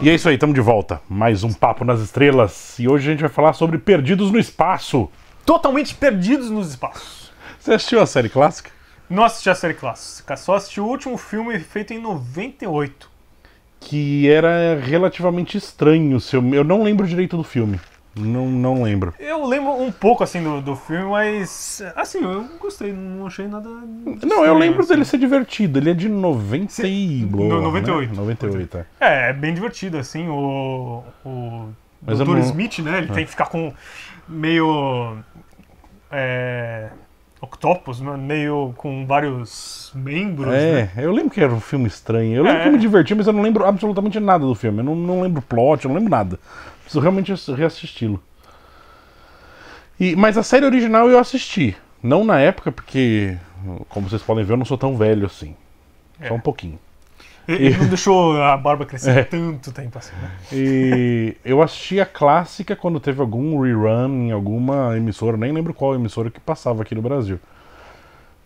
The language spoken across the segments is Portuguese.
E é isso aí, estamos de volta. Mais um Papo nas Estrelas. E hoje a gente vai falar sobre Perdidos no Espaço. Totalmente perdidos nos espaços. Você assistiu a série clássica? Não assisti a série clássica, só assisti o último filme feito em 98. Que era relativamente estranho. Eu não lembro direito do filme. Não, não lembro. Eu lembro um pouco assim do, do filme, mas assim, eu gostei, não achei nada. Não, eu lembro assim. dele ser divertido. Ele é de 90 Se... e boa, 98. Né? 98. É. é. é, bem divertido assim, o o mas Dr. Não... Smith, né? Ele é. tem que ficar com meio é, Octopus, né? meio com vários membros. É, né? eu lembro que era um filme estranho. Eu é. lembro que me diverti, mas eu não lembro absolutamente nada do filme. Eu não, não lembro plot, eu não lembro nada. Preciso realmente reassisti-lo. E, mas a série original eu assisti. Não na época, porque, como vocês podem ver, eu não sou tão velho assim. É. Só um pouquinho. Ele e... não deixou a barba crescer é. tanto tempo assim, né? E eu assisti a clássica quando teve algum rerun em alguma emissora, nem lembro qual emissora que passava aqui no Brasil.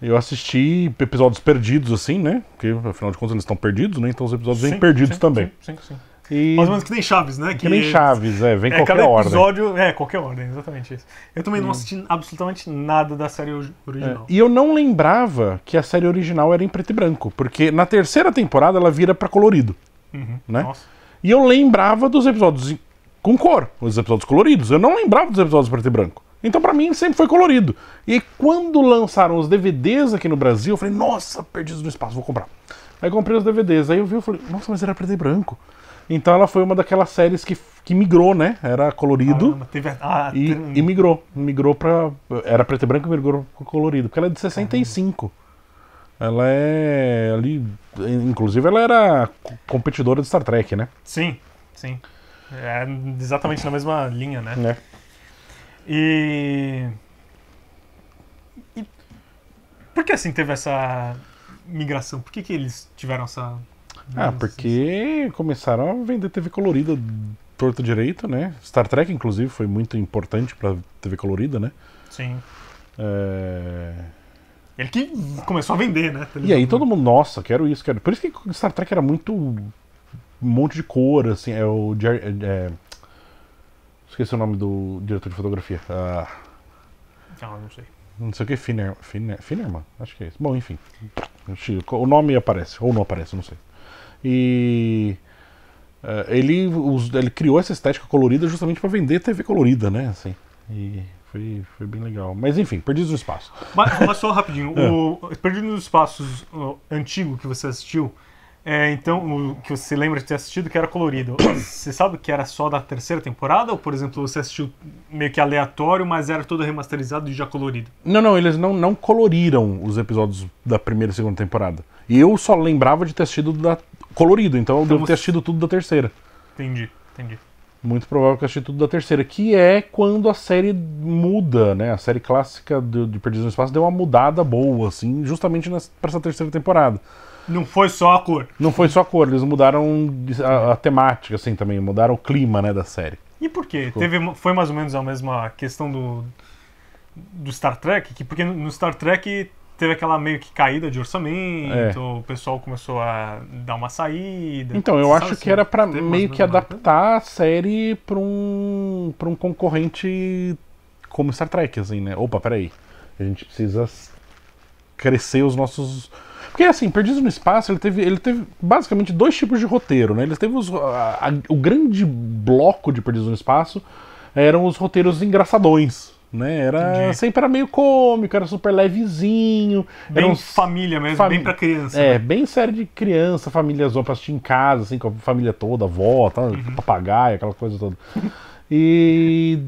Eu assisti episódios perdidos, assim, né? Porque afinal de contas eles estão perdidos, né? Então os episódios sim, vêm perdidos sim, também. Sim, sim, sim. E... Mais ou menos que nem Chaves, né? Que, que nem Chaves, é, vem é, qualquer cada episódio, ordem. É, qualquer ordem, exatamente isso. Eu também não hum. assisti absolutamente nada da série original. É, e eu não lembrava que a série original era em preto e branco, porque na terceira temporada ela vira para colorido. Uhum. Né? Nossa. E eu lembrava dos episódios com cor, os episódios coloridos. Eu não lembrava dos episódios preto e branco. Então, para mim, sempre foi colorido. E quando lançaram os DVDs aqui no Brasil, eu falei, nossa, perdidos no espaço, vou comprar. Aí comprei os DVDs. Aí eu vi e falei, nossa, mas era preto e branco. Então ela foi uma daquelas séries que, que migrou, né? Era colorido Caramba, teve... ah, e, tem... e, migrou. Migrou pra... Era preto e branco e migrou pra colorido. Porque ela é de 65. Caramba. Ela é ali... Inclusive ela era competidora de Star Trek, né? Sim, sim. É exatamente na mesma linha, né? É. E... e... Por que assim teve essa migração? Por que, que eles tiveram essa ah, porque começaram a vender TV colorida torto direito, né? Star Trek, inclusive, foi muito importante pra TV colorida, né? Sim. É... Ele que começou a vender, né? E aí todo mundo, nossa, quero isso, quero. Por isso que Star Trek era muito. um monte de cor, assim. É o. É, é... Esqueci o nome do diretor de fotografia. Ah... Não, não sei. Não sei o que, Finerman. Acho que é isso. Bom, enfim. O nome aparece, ou não aparece, não sei. E uh, ele, os, ele criou essa estética colorida justamente para vender TV colorida, né? Assim, e foi, foi bem legal. Mas enfim, Perdidos no Espaço. Mas, mas só rapidinho, é. o Perdidos no Espaços antigo que você assistiu, é, então, o que você lembra de ter assistido que era colorido, você sabe que era só da terceira temporada? Ou, por exemplo, você assistiu meio que aleatório, mas era todo remasterizado e já colorido? Não, não, eles não, não coloriram os episódios da primeira e segunda temporada. E eu só lembrava de ter assistido da, colorido, então, eu então devo você... ter assistido tudo da terceira. Entendi, entendi. Muito provável que eu assisti tudo da terceira, que é quando a série muda, né? A série clássica de, de Perdidos no Espaço deu uma mudada boa, assim, justamente nessa, pra essa terceira temporada. Não foi só a cor. Não foi só a cor, eles mudaram a, a temática, assim, também, mudaram o clima, né, da série. E por quê? Ficou. Teve, foi mais ou menos a mesma questão do, do Star Trek, que porque no Star Trek teve aquela meio que caída de orçamento, é. o pessoal começou a dar uma saída. Então, eu acho assim, que era para meio que adaptar a série para um para um concorrente como Star Trek, assim, né? Opa, peraí. A gente precisa crescer os nossos porque assim, Perdidos no Espaço, ele teve, ele teve basicamente dois tipos de roteiro, né? Ele teve os, a, a, o grande bloco de Perdidos no Espaço eram os roteiros engraçadões, né? Era Entendi. sempre era meio cômico, era super levezinho. Bem era um família mesmo, Fam... bem pra criança. É, né? bem série de criança, família zoa pra assistir em casa, assim, com a família toda, avó, tá, uhum. papagaio, aquela coisa toda. E.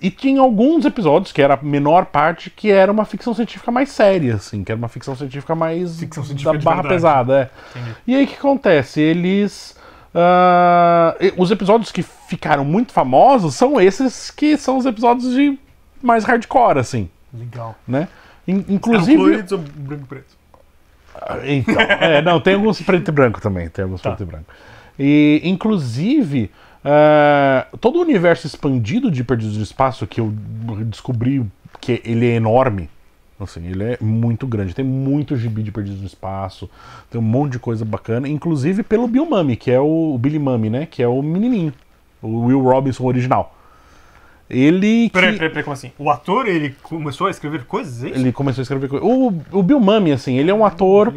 E tinha alguns episódios, que era a menor parte, que era uma ficção científica mais séria, assim, que era uma ficção científica mais ficção científica da barra pesada. É. E aí o que acontece? Eles. Uh, os episódios que ficaram muito famosos são esses que são os episódios de mais hardcore, assim. Legal. Né? Inclusive. É branco e preto? Ah, então, é, não, tem alguns preto e branco também. Tem alguns tá. preto e branco. E, inclusive, uh, todo o universo expandido de Perdidos de Espaço, que eu descobri que ele é enorme, Assim, ele é muito grande. Tem muito gibi de Perdidos no Espaço, tem um monte de coisa bacana, inclusive pelo Bill Mami, que é o, o Billy Mami, né? Que é o menininho, o Will Robinson original. Ele. Peraí, que... peraí, peraí, como assim? O ator, ele começou a escrever coisas, é Ele começou a escrever coisas. O, o Bill Mami, assim, ele é um ator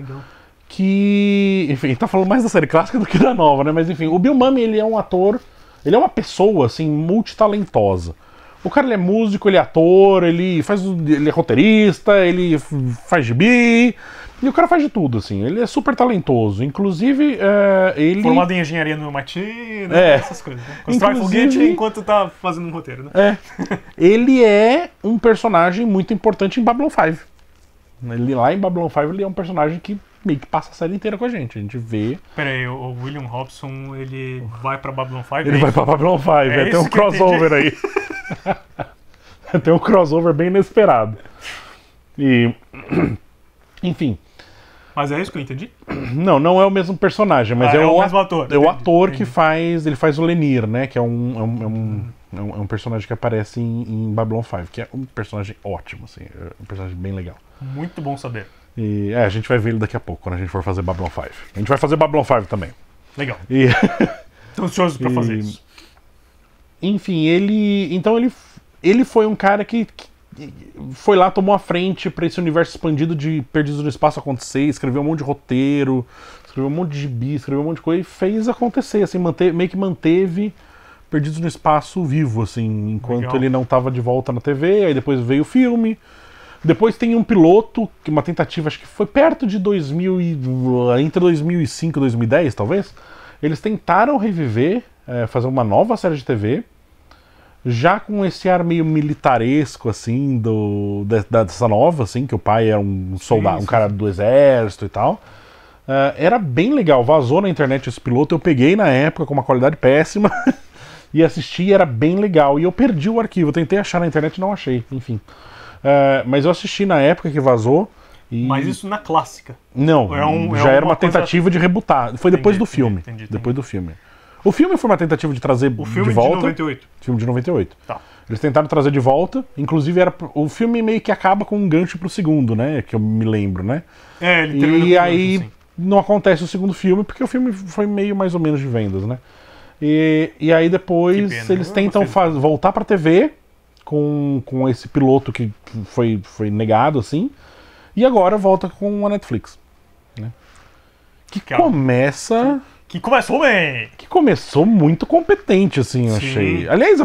que. Enfim, ele tá falando mais da série clássica do que da nova, né? Mas enfim, o Bill Mami, ele é um ator. Ele é uma pessoa, assim, multitalentosa. O cara, ele é músico, ele é ator, ele faz. Ele é roteirista, ele faz bi e o cara faz de tudo, assim. Ele é super talentoso. Inclusive, é, ele. Formado em engenharia no MIT, né? É. Essas coisas. Né? Constrói Inclusive... foguete enquanto tá fazendo um roteiro, né? É. ele é um personagem muito importante em Babylon 5. Ele lá em Babylon 5 ele é um personagem que meio que passa a série inteira com a gente. A gente vê. Peraí, o William Robson, ele vai pra Babylon 5? Ele é vai pra Babylon 5, é, é tem um crossover aí. tem um crossover bem inesperado. E. Enfim. Mas é isso que eu entendi? Não, não é o mesmo personagem, mas ah, é, é, o, o mesmo ator. É o ator entendi. que faz. Ele faz o Lenir, né? Que é um. É um, é um, é um, é um personagem que aparece em, em, Babylon 5, que é um personagem ótimo, assim, é um personagem bem legal. Muito bom saber. E é, a gente vai ver ele daqui a pouco, quando a gente for fazer Babylon 5. A gente vai fazer Babylon 5 também. Legal. E... Tô ansioso pra fazer isso. Enfim, ele. Então ele. Ele foi um cara que, que foi lá, tomou a frente para esse universo expandido de Perdidos no Espaço acontecer, escreveu um monte de roteiro, escreveu um monte de gibi, escreveu um monte de coisa e fez acontecer, assim, manteve, meio que manteve Perdidos no Espaço vivo, assim, enquanto Legal. ele não estava de volta na TV, aí depois veio o filme. Depois tem um piloto, que uma tentativa, acho que foi perto de 2000 e, entre 2005 e 2010, talvez. Eles tentaram reviver, é, fazer uma nova série de TV já com esse ar meio militaresco, assim, do, dessa nova, assim, que o pai era um soldado, um cara do exército e tal. Uh, era bem legal, vazou na internet esse piloto, eu peguei na época com uma qualidade péssima e assisti, era bem legal. E eu perdi o arquivo, tentei achar na internet e não achei, enfim. Uh, mas eu assisti na época que vazou. E... Mas isso na clássica. Não, é um, é já é era uma, tentativa coisa... de rebutar. Foi entendi, depois do filme. Entendi, entendi, depois do filme. O filme foi uma tentativa de trazer o filme de volta. De 98. Filme de 98. Tá. Eles tentaram trazer de volta, inclusive era o filme meio que acaba com um gancho pro segundo, né? Que eu me lembro, né? É, ele termina E aí gancho, assim. não acontece o segundo filme, porque o filme foi meio mais ou menos de vendas, né? E, e aí depois pena, eles tentam faz, voltar pra TV com, com esse piloto que foi, foi negado, assim. E agora volta com a Netflix. Né? Que, que começa. Ela que começou bem! Que começou muito competente, assim, eu Sim. achei. Aliás,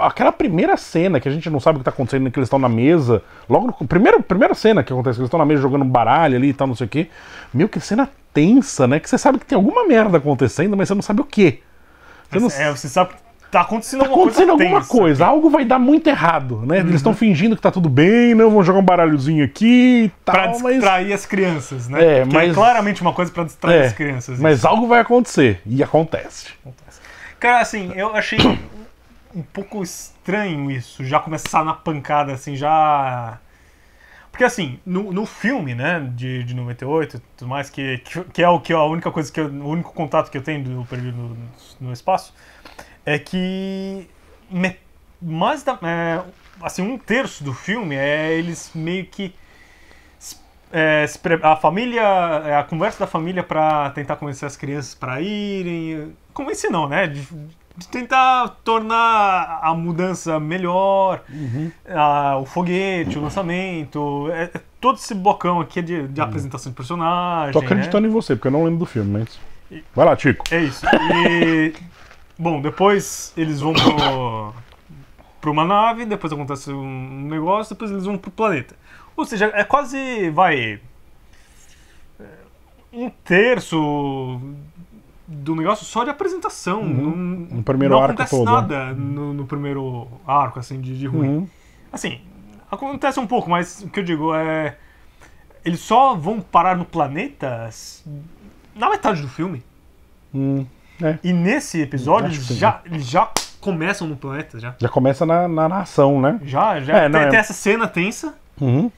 aquela primeira cena que a gente não sabe o que tá acontecendo, que eles estão na mesa. Logo no. Primeiro, primeira cena que acontece, que eles estão na mesa jogando baralho ali e tal, não sei o quê. Meu, que cena tensa, né? Que você sabe que tem alguma merda acontecendo, mas você não sabe o quê. Você, não... é, você sabe tá acontecendo tá acontecendo coisa. Alguma coisa. Algo vai dar muito errado, né? Uhum. Eles estão fingindo que tá tudo bem, não né? vão jogar um baralhozinho aqui para tal. Pra distrair mas... as crianças, né? É, é mas... é claramente uma coisa para distrair é, as crianças. Mas isso. algo vai acontecer. E acontece. acontece. Cara, assim, eu achei um pouco estranho isso, já começar na pancada, assim, já. Porque assim, no, no filme, né, de, de 98 e tudo mais, que, que, que, é o que é a única coisa que eu, o único contato que eu tenho do período no, no espaço, é que mais da, é, assim um terço do filme é eles meio que é, a família é, a conversa da família para tentar convencer as crianças para irem convencer não né de, de, tentar tornar a mudança melhor uhum. a, o foguete uhum. o lançamento é, é, todo esse bocão aqui de, de uhum. apresentação de personagem tô acreditando né? em você porque eu não lembro do filme mas vai lá Tico é isso e... Bom, depois eles vão pro, pra uma nave, depois acontece um negócio, depois eles vão pro planeta. Ou seja, é quase, vai. É, um terço do negócio só de apresentação. Uhum. no primeiro não acontece todo. Né? nada no, no, primeiro arco, assim, de, de ruim. Uhum. Assim, acontece um pouco, mas o que eu digo é. Eles só vão parar no planeta na metade do filme. Uhum. É. E nesse episódio, eles já, eles já começam no planeta. Já, já começa na, na, nação né? Já, já. É, tem, não, é. tem essa cena tensa. Uhum.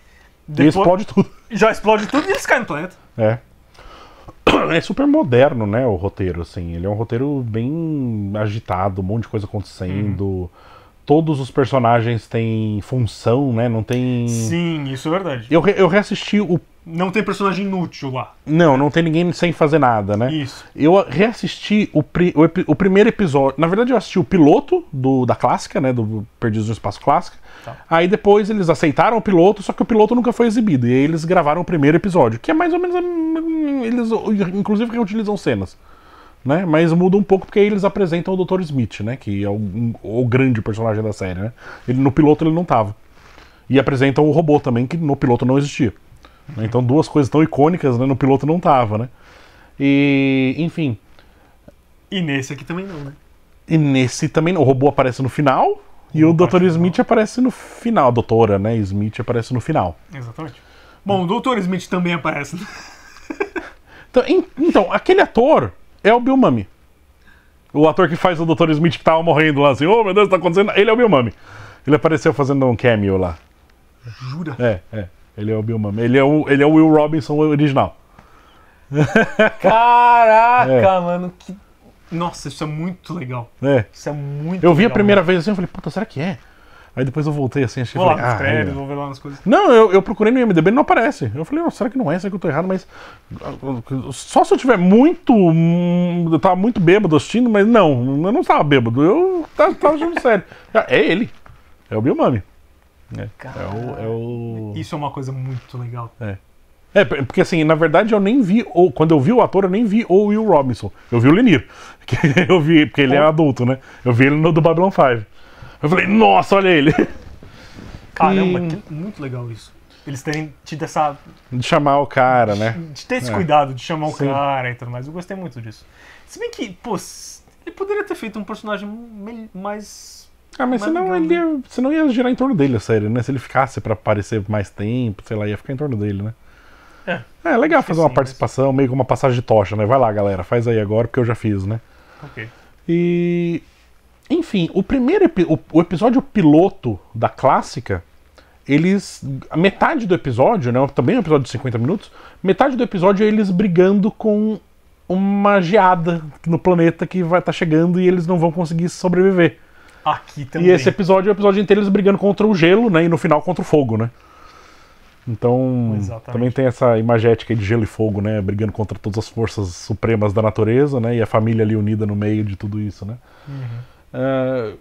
Depois, e explode tudo. Já explode tudo e eles caem no planeta. É. É super moderno, né, o roteiro, assim. Ele é um roteiro bem agitado, um monte de coisa acontecendo. Uhum. Todos os personagens têm função, né? Não tem. Sim, isso é verdade. Eu, re eu reassisti o não tem personagem inútil lá. Não, não tem ninguém sem fazer nada, né? Isso. Eu reassisti o, pri o, o, primeiro episódio. Na verdade, eu assisti o piloto do, da clássica, né? Do Perdidos no Espaço Clássica. Tá. Aí depois eles aceitaram o piloto, só que o piloto nunca foi exibido. E aí eles gravaram o primeiro episódio, que é mais ou menos. Eles, inclusive, reutilizam cenas. Né? Mas muda um pouco porque aí eles apresentam o Dr. Smith, né? Que é o, o grande personagem da série, né? Ele, no piloto ele não tava. E apresentam o robô também, que no piloto não existia. Né? Então duas coisas tão icônicas, né? No piloto não tava, né? E, enfim. E nesse aqui também não, né? E nesse também não. O robô aparece no final e o, o Dr. Smith aparece no final. A doutora, né? Smith aparece no final. Exatamente. Bom, o Dr. Smith também aparece. então, em, então, aquele ator é o Bill Mummy. O ator que faz o Dr. Smith que tava morrendo lá, assim, oh meu Deus, tá acontecendo. Ele é o Bill Mummy. Ele apareceu fazendo um cameo lá. Jura? É, é. Ele é o Bill Murray. Ele é o, ele é o Will Robinson original. É. Caraca, é. mano, que. Nossa, isso é muito legal. É. Isso é muito Eu vi legal, a primeira mano. vez assim, eu falei, puta, será que é? Aí depois eu voltei assim, achei. Vou lá nos ah, é. vou ver lá nas coisas. Não, eu, eu procurei no IMDB e não aparece. Eu falei, oh, será que não é? Será que eu tô errado? Mas. Só se eu tiver muito. Hum, eu tava muito bêbado assistindo, mas não, eu não tava bêbado. Eu tava, tava achando sério. Ah, é ele. É o Bill Mami. É. é, o, é o... Isso é uma coisa muito legal. É. É, porque assim, na verdade eu nem vi, ou, quando eu vi o ator, eu nem vi o Will Robinson. Eu vi o Lenir. Que eu vi, porque ele é adulto, né? Eu vi ele no do Babylon 5. Eu falei, nossa, olha ele. Caramba, hum. que, muito legal isso. Eles terem tido essa. De chamar o cara, né? De ter esse é. cuidado de chamar o Sim. cara e tudo mais. Eu gostei muito disso. Se bem que, pô, ele poderia ter feito um personagem mais ah, mas, senão ele ia, senão ia girar em torno dele a série, né? Se ele ficasse para aparecer mais tempo, sei lá, ia ficar em torno dele, né? É, é legal fazer uma participação, mas... meio que uma passagem de tocha, né? Vai lá, galera, faz aí agora, porque eu já fiz, né? Ok. E. Enfim, o primeiro o, o episódio piloto da clássica, eles. A metade do episódio, né? Também é um episódio de 50 minutos. Metade do episódio é eles brigando com uma geada no planeta que vai estar tá chegando e eles não vão conseguir sobreviver. Aqui também. E esse episódio é o episódio inteiro eles brigando contra o gelo, né? E no final contra o fogo, né? Então, Exatamente. também tem essa imagética de gelo e fogo, né? Brigando contra todas as forças supremas da natureza, né? E a família ali unida no meio de tudo isso, né? Uhum. Uh,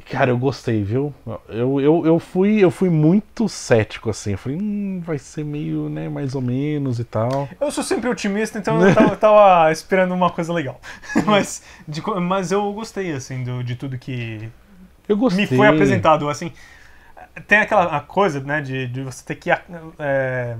Cara, eu gostei, viu? Eu, eu, eu, fui, eu fui muito cético, assim. Eu falei, hum, vai ser meio, né, mais ou menos e tal. Eu sou sempre otimista, então eu tava, tava esperando uma coisa legal. mas, de, mas eu gostei, assim, do, de tudo que me foi apresentado, assim. Tem aquela coisa, né, de, de você ter que é,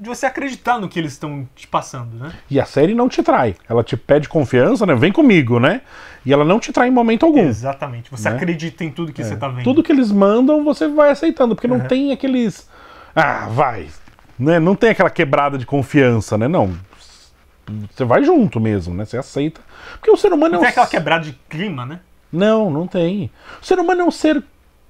de você acreditar no que eles estão te passando, né? E a série não te trai. Ela te pede confiança, né? Vem comigo, né? E ela não te trai em momento algum. Exatamente. Você né? acredita em tudo que é. você tá vendo. Tudo que eles mandam, você vai aceitando, porque não tem aqueles. Ah, vai. Né? Não tem aquela quebrada de confiança, né? Não. Você vai junto mesmo, né? Você aceita. Porque o ser humano é não é um... tem aquela quebrada de clima, né? Não, não tem. O ser humano é um ser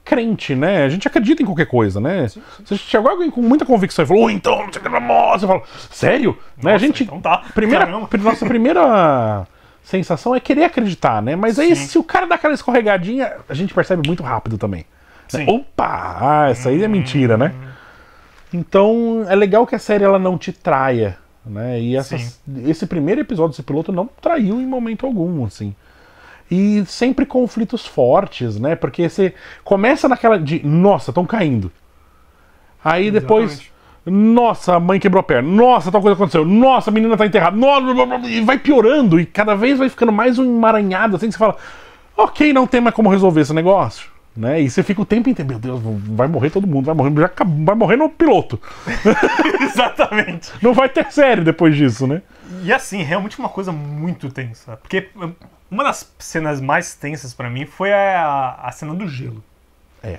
crente, né? A gente acredita em qualquer coisa, né? Sim, sim. Você chegou alguém com muita convicção e falou, oh, então, você nossa, eu falo, sério? Nossa, né? A gente. Então tá. Primeira, nossa primeira sensação é querer acreditar, né? Mas aí, sim. se o cara dá aquela escorregadinha, a gente percebe muito rápido também. Né? Opa! Ah, essa aí é mentira, né? Hum. Então, é legal que a série ela não te traia, né? E essas, esse primeiro episódio, esse piloto, não traiu em momento algum, assim e sempre conflitos fortes, né? Porque você começa naquela de, nossa, estão caindo. Aí Exatamente. depois, nossa, a mãe quebrou a perna, nossa, tal coisa aconteceu, nossa, a menina tá enterrada, nossa, e vai piorando, e cada vez vai ficando mais um emaranhado, assim que você fala, ok, não tem mais como resolver esse negócio. Né? E você fica o tempo inteiro, meu Deus, vai morrer todo mundo, vai morrer, já, vai morrer no piloto. Exatamente. Não vai ter série depois disso, né? E assim, é realmente uma coisa muito tensa. Porque uma das cenas mais tensas para mim foi a, a cena do gelo. É.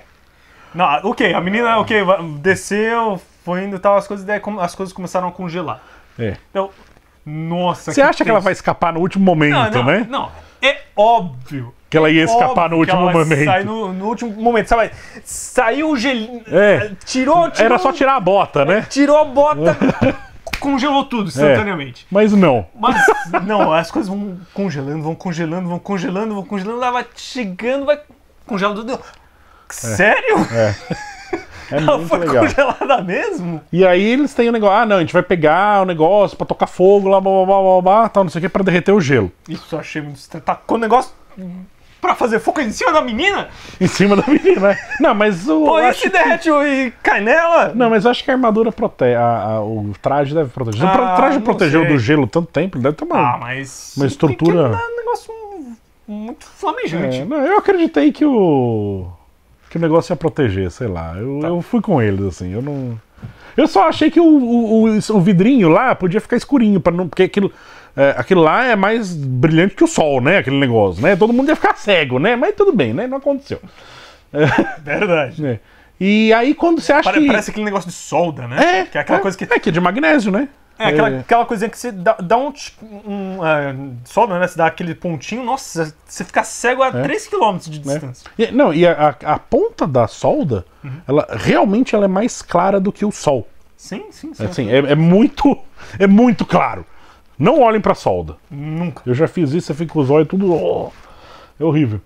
Não, ok, a menina, é. ok, desceu, foi indo e tal, as coisas, daí, as coisas começaram a congelar. É. Então, nossa. Você que acha tenso. que ela vai escapar no último momento, não, não, né? Não, é óbvio. Que ela é ia escapar no último momento. Sai no, no, último momento, sabe? Saiu o gelinho. É. Tirou, tirou. Era só tirar a bota, é, né? Tirou a bota. congelou tudo é, instantaneamente. É, mas não. Mas não, as coisas vão congelando, vão congelando, vão congelando, vão congelando, lá vai chegando, vai congelando tudo. É. Sério? É. É Ela foi legal. congelada mesmo? E aí eles têm o um negócio, ah não, a gente vai pegar o um negócio pra tocar fogo lá, blá blá blá blá, blá tal, não sei o que, pra derreter o gelo. Isso eu achei muito estranho. Tá Tacou o negócio, pra fazer fogo em cima da menina? Em cima da menina, é. Não, mas o. Põe esse se derrete que... e cai nela? Não, mas eu acho que a armadura protege. o traje deve proteger. Ah, o traje protegeu sei. do gelo tanto tempo, deve ter uma. Ah, mas. Uma estrutura. Que, é um negócio muito flamejante. É, não, eu acreditei que o. Que o negócio ia proteger, sei lá. Eu, tá. eu fui com eles, assim, eu não. Eu só achei que o, o, o, o vidrinho lá podia ficar escurinho, para não. Porque aquilo. É, aquilo lá é mais brilhante que o sol, né? Aquele negócio, né? Todo mundo ia ficar cego, né? Mas tudo bem, né? Não aconteceu. É. Verdade. É. E aí quando você acha parece, que... Parece aquele negócio de solda, né? É. Que é aquela é. coisa que... É, que é de magnésio, né? É, aquela, é. aquela coisinha que você dá, dá um, um uh, solda, né? Você dá aquele pontinho, nossa, você fica cego a é. 3km de distância. E, não, e a, a, a, ponta da solda, uhum. ela realmente ela é mais clara do que o sol. Sim, sim, sim. Assim, é, é, muito, é muito claro. Não olhem pra solda. Nunca. Eu já fiz isso, você fica com os olhos tudo. Oh, é horrível.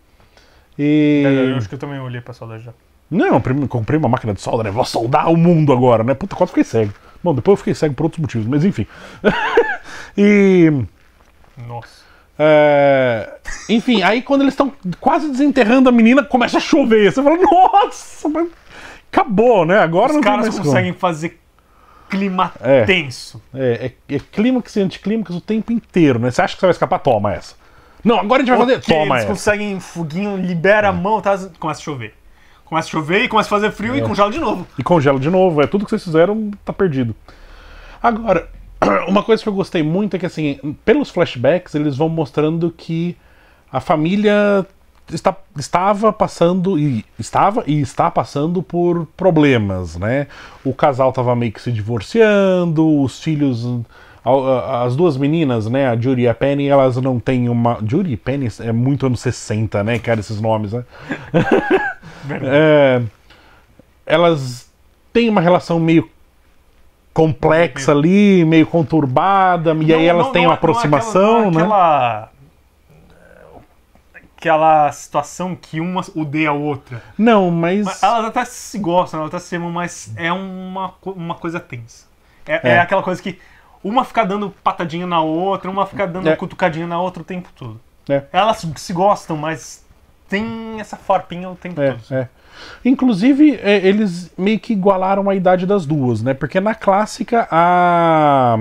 E. É, eu acho que eu também olhei pra solda já. Não, comprei uma máquina de solda, né? Vou soldar o mundo agora, né? Puta, quase fiquei cego. Bom, depois eu fiquei cego por outros motivos, mas enfim. e. Nossa. É... Enfim, aí quando eles estão quase desenterrando a menina, começa a chover. Você fala, nossa, mas... acabou, né? Agora Os não caras conseguem como. fazer clima é, tenso. É, é, é clímax e anticlímax o tempo inteiro, né? Você acha que você vai escapar? Toma essa. Não, agora a gente vai okay, fazer. Toma eles essa. conseguem foguinho, libera é. a mão, tá? Começa a chover. Começa a chover e começa a fazer frio é. e congela de novo. E congela de novo, é tudo que vocês fizeram, tá perdido. Agora, uma coisa que eu gostei muito é que assim, pelos flashbacks, eles vão mostrando que a família está, estava passando e estava e está passando por problemas, né? O casal estava meio que se divorciando, os filhos as duas meninas, né, a Judy e a Penny, elas não têm uma. Judy e Penny é muito anos 60, né, cara, esses nomes, né? é, elas têm uma relação meio complexa ali, meio conturbada, e aí elas não, têm não, uma é, é aproximação, aquela, é né? Aquela aquela situação que uma odeia a outra. Não, mas. elas até se gostam, elas até se amam, mas é uma, uma coisa tensa. É, é. é aquela coisa que uma fica dando patadinha na outra, uma fica dando é. cutucadinha na outra o tempo todo. É. Elas se gostam, mas tem essa farpinha o tempo é, todo. É. Inclusive, é, eles meio que igualaram a idade das duas, né? Porque na clássica a.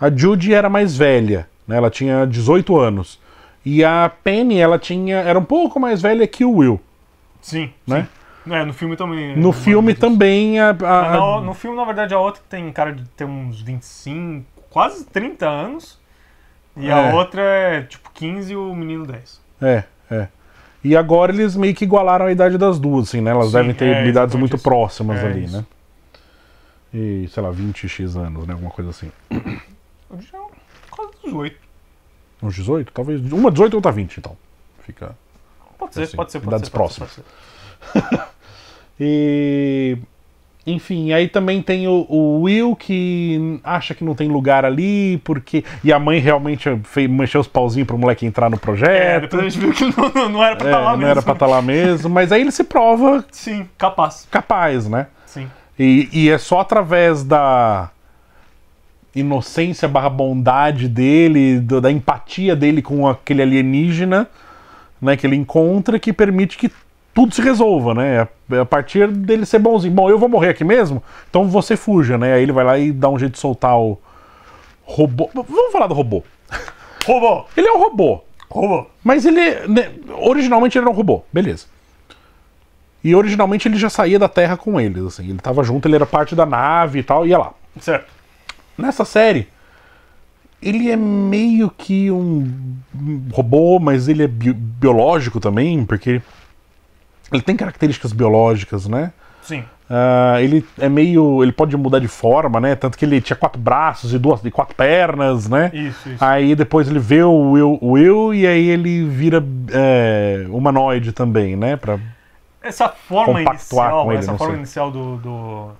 A Judy era mais velha, né? Ela tinha 18 anos. E a Penny, ela tinha. Era um pouco mais velha que o Will. Sim. Né? Sim. É, no filme também. No né, filme também. A, a... No, no, filme, na verdade, a outra tem cara de ter uns 25, quase 30 anos. E é. a outra é tipo 15 e o menino 10. É, é. E agora eles meio que igualaram a idade das duas, assim, né? Elas Sim, devem ter é, idades muito isso. próximas é, ali, isso. né? E, sei lá, 20x anos, né? Alguma coisa assim. Eu já quase 18. Uns 18, talvez. Uma 18 e outra 20, então. Fica. Pode ser, assim, pode ser, pode idades ser. Idades próximas. Ser, ser. e. Enfim, aí também tem o, o, Will que acha que não tem lugar ali, porque. E a mãe realmente fez, mancheu os pauzinhos pro moleque entrar no projeto. É, depois a gente viu que não, não era pra estar é, tá lá não mesmo. Não era pra estar tá lá mesmo, mas aí ele se prova. Sim, capaz. Capaz, né? Sim. E, e é só através da inocência barra bondade dele, do, da empatia dele com aquele alienígena, né, que ele encontra, que permite que tudo se resolva, né? É, é a partir dele ser bonzinho. Bom, eu vou morrer aqui mesmo, então você fuja, né? Aí ele vai lá e dá um jeito de soltar o robô. Vamos falar do robô. Robô! Ele é um robô. Robô. Mas ele. Né, originalmente ele era um robô, beleza. E originalmente ele já saía da Terra com eles, assim. Ele tava junto, ele era parte da nave e tal, ia lá. Certo nessa série. Ele é meio que um robô, mas ele é bi biológico também, porque ele tem características biológicas, né? Sim. Uh, ele é meio. Ele pode mudar de forma, né? Tanto que ele tinha quatro braços e duas e quatro pernas, né? Isso, isso. Aí depois ele vê o eu o eu e aí ele vira é, humanoide também, né? Pra essa forma inicial, ele, essa forma sei. inicial do, do,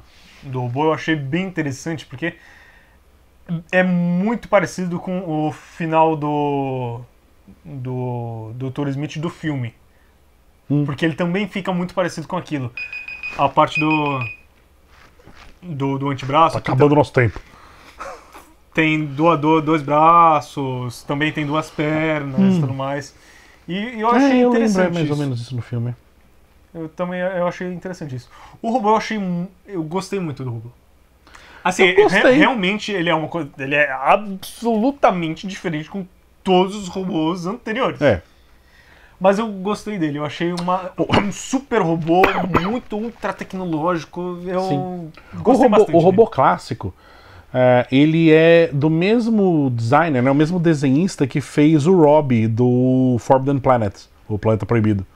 do robô eu achei bem interessante, porque é muito parecido com o final do do Dr. Smith do filme. Hum. Porque ele também fica muito parecido com aquilo. A parte do do, do antebraço. Tá acabando o nosso tempo. Tem doador, dois braços, também tem duas pernas e hum. tudo mais. E, e eu é, achei é, eu interessante. mais isso. ou menos isso no filme. Eu também eu achei interessante isso. O robô eu achei. Eu gostei muito do robô. Assim, re realmente ele é uma coisa. Ele é absolutamente diferente com todos os robôs anteriores. É. Mas eu gostei dele, eu achei uma, um super robô muito ultra tecnológico. Eu Sim. gostei o robô, bastante. O robô clássico, é, ele é do mesmo designer, né, o mesmo desenhista que fez o Rob do Forbidden Planet, o Planeta Proibido.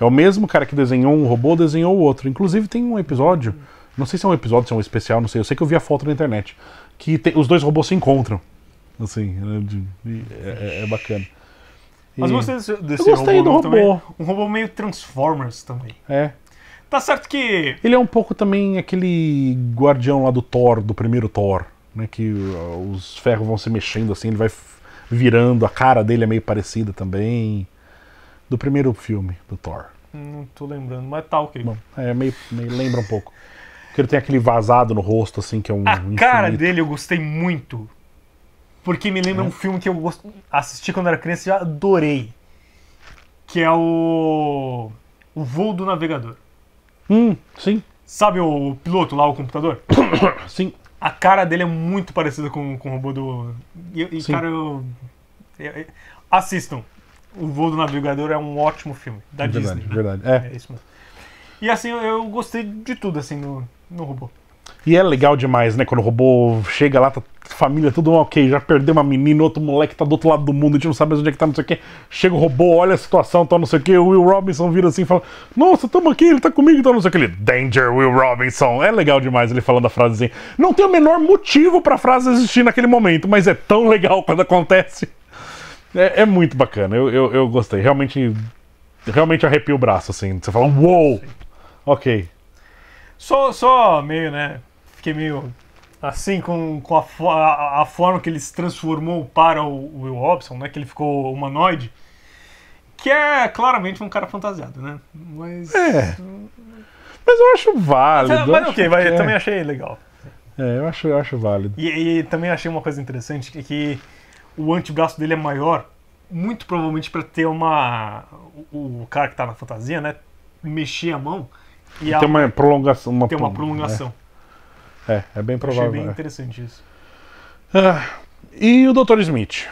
É o mesmo cara que desenhou um robô, desenhou o outro. Inclusive tem um episódio não sei se é um episódio, se é um especial, não sei. Eu sei que eu vi a foto na internet. Que tem, os dois robôs se encontram. Assim, é, é, é, é bacana. E... Mas gostei desse, desse eu gostei robô do robô. Também. Um robô meio Transformers também. É. Tá certo que. Ele é um pouco também aquele guardião lá do Thor, do primeiro Thor, né? Que uh, os ferros vão se mexendo assim, ele vai virando, a cara dele é meio parecida também. Do primeiro filme do Thor. Não tô lembrando, mas tá ok. Bom, é, meio, meio lembra um pouco. Porque ele tem aquele vazado no rosto, assim, que é um. A infinito. cara dele eu gostei muito. Porque me lembra é. um filme que eu assisti quando era criança e já adorei. Que é o. O Voo do Navegador. Hum, sim. Sabe o piloto lá, o computador? Sim. A cara dele é muito parecida com, com o robô do. E, e sim. cara, eu... Eu, eu. Assistam. O Voo do Navegador é um ótimo filme da verdade, Disney. Verdade, né? verdade é. é. isso mesmo. E assim, eu, eu gostei de tudo, assim, no, no robô. E é legal demais, né? Quando o robô chega lá, tá família, tudo ok, já perdeu uma menina, outro moleque tá do outro lado do mundo, a gente não sabe mais onde é que tá, não sei o quê. Chega o robô, olha a situação, tá não sei o quê. O Will Robinson vira assim e fala: Nossa, tamo aqui, ele tá comigo, tá não sei o quê. Ele, Danger, Will Robinson. É legal demais ele falando a frase assim. Não tem o menor motivo pra frase existir naquele momento, mas é tão legal quando acontece. É, é muito bacana, eu, eu, eu, gostei. Realmente, realmente arrepia o braço, assim. Você fala: Uou! Wow! Ok. Só, só meio, né? Fiquei meio assim com, com a, a, a forma que ele se transformou para o, o Will Hobson, né? Que ele ficou humanoide. Que é claramente um cara fantasiado, né? Mas. É. Mas eu acho válido. Mas, mas ok, vai, é. também achei legal. É, eu acho, eu acho válido. E, e também achei uma coisa interessante, que, que o antebraço dele é maior, muito provavelmente para ter uma. O, o cara que tá na fantasia, né? Mexer a mão e tem uma prolongação. Uma tem uma prolongação. É, é, é bem provável. Achei bem é. interessante isso. Ah, e o Dr. Smith?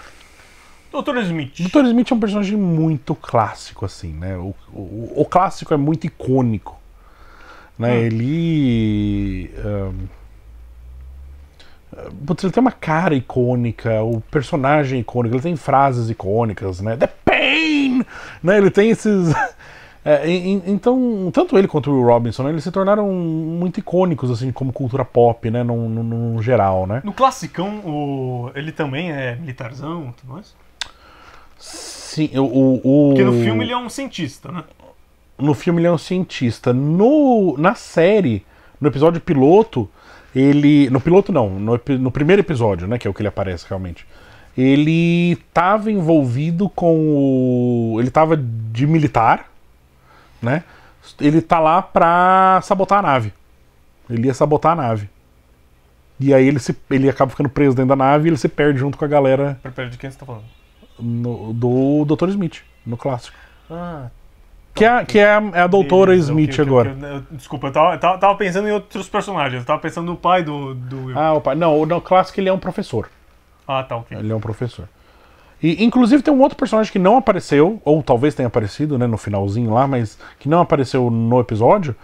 Dr. Smith. Dr. Smith é um personagem muito clássico, assim, né? O, o, o clássico é muito icônico. Né? Hum. Ele. Um... Putz, ele tem uma cara icônica, o personagem é icônico, ele tem frases icônicas, né? The pain! Né? Ele tem esses, É, e, então, tanto ele quanto o Will Robinson, né, eles se tornaram muito icônicos, assim, como cultura pop, né, num, geral, né? No classicão, o... ele também é militarzão e tudo mais? Sim, o, o... Porque no filme ele é um cientista, né? No filme ele é um cientista. No, na série, no episódio piloto, ele... No piloto não, no, no primeiro episódio, né, que é o que ele aparece realmente ele estava envolvido com o. Ele estava de militar, né? Ele tá lá pra sabotar a nave. Ele ia sabotar a nave. E aí ele, se, ele acaba ficando preso dentro da nave e ele se perde junto com a galera. Perde de quem você tá falando? No, do Dr. Smith, no clássico. Ah, tá. que é, que é, a, é a doutora Smith agora. desculpa, eu tava, tava, tava, pensando em outros personagens. Eu tava pensando no pai do, do... Ah, o pai. Não, no clássico ele é um professor. Ah, tá, ok. Ele é um professor. E inclusive tem um outro personagem que não apareceu, ou talvez tenha aparecido, né, no finalzinho lá, mas que não apareceu no episódio.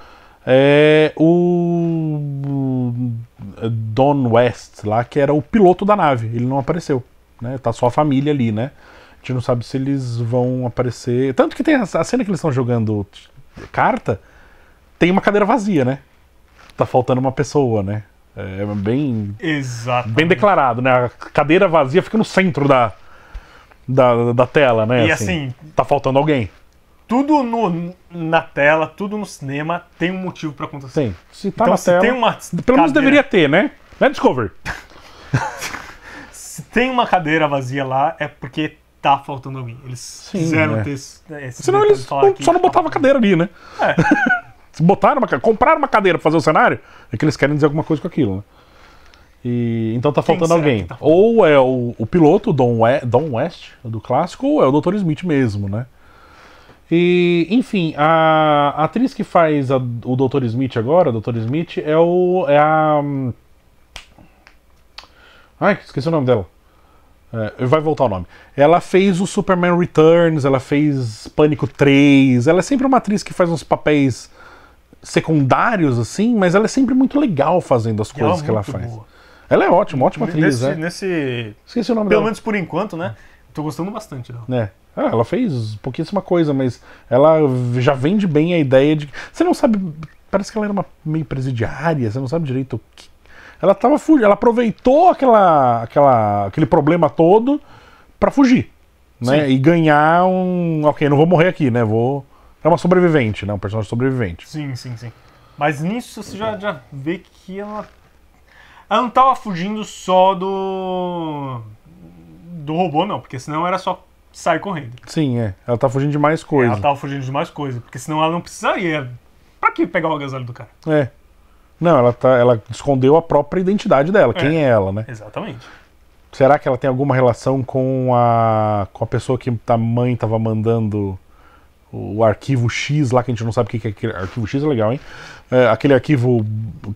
É o é, Don West lá, que era o piloto da nave. Ele não apareceu, né? Tá só a família ali, né? A gente não sabe se eles vão aparecer. Tanto que tem a cena que eles estão jogando carta, tem uma cadeira vazia, né? Tá faltando uma pessoa, né? É bem. Exato. Bem declarado, né? A cadeira vazia fica no centro da, da, da tela, né? E assim, assim, tá faltando alguém. Tudo no, na tela, tudo no cinema tem um motivo para acontecer. Tem. Se tá então, na se tela, tem uma pelo menos deveria ter, né? let's Discovery? se tem uma cadeira vazia lá, é porque tá faltando alguém. Eles Sim, fizeram é. ter esse Senão eles não, só não botavam a tá cadeira ali, né? É. botaram uma, compraram uma cadeira pra fazer o cenário, é que eles querem dizer alguma coisa com aquilo, né? E, então tá faltando alguém. Tá faltando? Ou é o, o piloto, Don, We Don West, do clássico, ou é o Dr. Smith mesmo, né? E, enfim, a, a atriz que faz a, o Dr. Smith agora, Dr. Smith, é o. é a. Hum, ai, esqueci o nome dela. É, vai voltar o nome. Ela fez o Superman Returns, ela fez Pânico 3. Ela é sempre uma atriz que faz uns papéis secundários, assim, mas ela é sempre muito legal fazendo as coisas ela é que ela faz. Boa. Ela é ótima, ótima atriz. Nesse, né? nesse... Esqueci o nome Pelo dela. menos por enquanto, né? Tô gostando bastante dela. É. Ah, ela fez pouquíssima coisa, mas ela já vende bem a ideia de. Você não sabe. Parece que ela era uma meio presidiária, você não sabe direito o que. Ela tava fugindo, ela aproveitou aquela, aquela, aquele problema todo para fugir, né? E ganhar um. Ok, não vou morrer aqui, né? Vou. É uma sobrevivente, né? Um personagem sobrevivente. Sim, sim, sim. Mas nisso você já, já vê que ela ela não tava fugindo só do. do robô, não, porque senão era só sair correndo. Sim, é. Ela tava tá fugindo de mais é, coisa. Ela tava fugindo de mais coisa, porque senão ela não precisaria. Pra que pegar o agasalho do cara? É. Não, ela, tá, ela escondeu a própria identidade dela, é. quem é ela, né? Exatamente. Será que ela tem alguma relação com a, com a pessoa que a mãe tava mandando o arquivo X lá, que a gente não sabe o que é aquele arquivo X, é legal, hein? É, aquele arquivo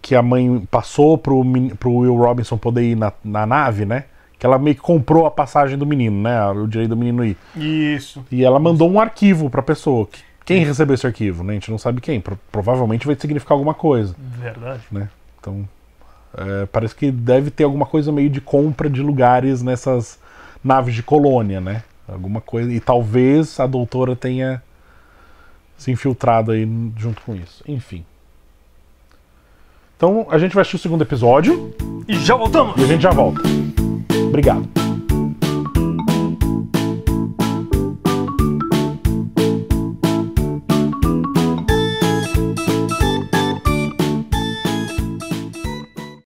que a mãe passou pro, pro Will Robinson poder ir na, na nave, né? Que ela meio que comprou a passagem do menino, né? O direito do menino ir. Isso. E ela mandou um arquivo pra pessoa. Quem recebeu esse arquivo, né? A gente não sabe quem. Pro, provavelmente vai significar alguma coisa. Verdade. Né? Então, é, parece que deve ter alguma coisa meio de compra de lugares nessas naves de colônia, né? Alguma coisa. E talvez a doutora tenha se infiltrado aí junto com isso. Enfim. Então a gente vai assistir o segundo episódio. E já voltamos! E a gente já volta. Obrigado.